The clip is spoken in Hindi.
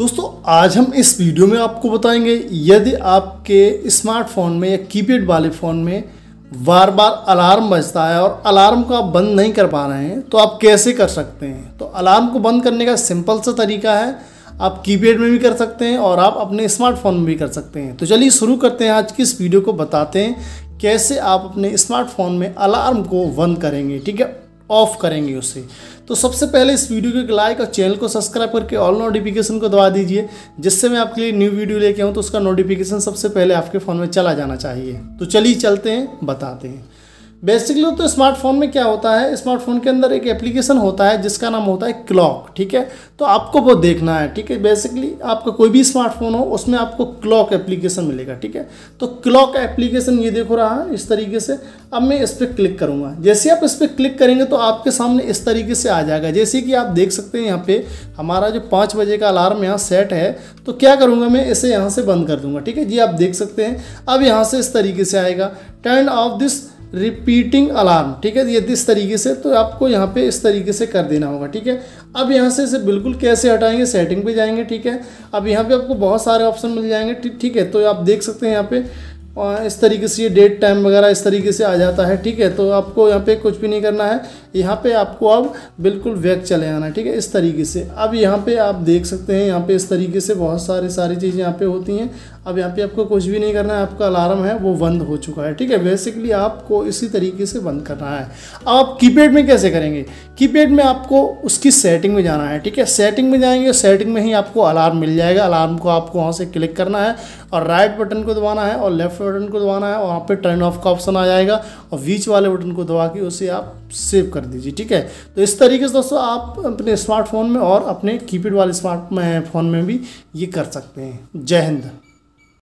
दोस्तों आज हम इस वीडियो में आपको बताएंगे यदि आपके स्मार्टफोन में या की वाले फ़ोन में बार बार अलार्म बजता है और अलार्म को आप बंद नहीं कर पा रहे हैं तो आप कैसे कर सकते हैं तो अलार्म को बंद करने का सिंपल सा तरीका है आप कीपैड में भी कर सकते हैं और आप अपने स्मार्टफोन में भी कर सकते हैं तो चलिए शुरू करते हैं आज की इस वीडियो को बताते हैं कैसे आप अपने स्मार्टफोन में अलार्म को बंद करेंगे ठीक है ऑफ करेंगे उसे तो सबसे पहले इस वीडियो एक लाइक और चैनल को सब्सक्राइब करके ऑल नोटिफिकेशन को दबा दीजिए जिससे मैं आपके लिए न्यू वीडियो लेके आऊँ तो उसका नोटिफिकेशन सबसे पहले आपके फ़ोन में चला जाना चाहिए तो चलिए चलते हैं बताते हैं बेसिकली तो स्मार्टफोन में क्या होता है स्मार्टफोन के अंदर एक एप्लीकेशन होता है जिसका नाम होता है क्लॉक ठीक है तो आपको वो देखना है ठीक है बेसिकली आपका कोई भी स्मार्टफोन हो उसमें आपको क्लॉक एप्लीकेशन मिलेगा ठीक है तो क्लॉक एप्लीकेशन ये देखो रहा है इस तरीके से अब मैं इस पर क्लिक करूँगा जैसे आप इस पर क्लिक करेंगे तो आपके सामने इस तरीके से आ जाएगा जैसे कि आप देख सकते हैं यहाँ पर हमारा जो पाँच बजे का अलार्म यहाँ सेट है तो क्या करूँगा मैं इसे यहाँ से बंद कर दूँगा ठीक है जी आप देख सकते हैं अब यहाँ से इस तरीके से आएगा turn off this repeating alarm ठीक है ये इस तरीके से तो आपको यहाँ पे इस तरीके से कर देना होगा ठीक है अब यहाँ से इसे बिल्कुल कैसे हटाएंगे सेटिंग पे जाएंगे ठीक है अब यहाँ पे आपको बहुत सारे ऑप्शन मिल जाएंगे ठीक है तो आप देख सकते हैं यहाँ पे इस तरीके से ये डेट टाइम वगैरह इस तरीके से आ जाता है ठीक है तो आपको यहाँ पे कुछ भी नहीं करना है यहाँ पे आपको अब बिल्कुल वैक चले आना है ठीक है इस तरीके से अब यहाँ पे आप देख सकते हैं यहाँ पे इस तरीके से बहुत सारे सारी चीज़ें यहाँ पे होती हैं अब यहाँ पे आपको कुछ भी नहीं करना है आपका अलार्म है वो बंद हो चुका है ठीक है बेसिकली आपको इसी तरीके से बंद करना है आप कीपैड में कैसे करेंगे कीपैड में आपको उसकी सेटिंग में जाना है ठीक है सेटिंग में जाएंगे सेटिंग में ही आपको अलार्म मिल जाएगा अलार्म को आपको वहाँ से क्लिक करना है और राइट बटन को दबाना है और लेफ्ट बटन को दबाना है और वहाँ पर टर्न ऑफ का ऑप्शन आ जाएगा और बीच वाले बटन को दबा के उसे आप सेव कर दीजिए ठीक है तो इस तरीके से दोस्तों आप अपने स्मार्टफोन में और अपने कीपैड वाले स्मार्ट फ़ोन में भी ये कर सकते हैं जय हिंद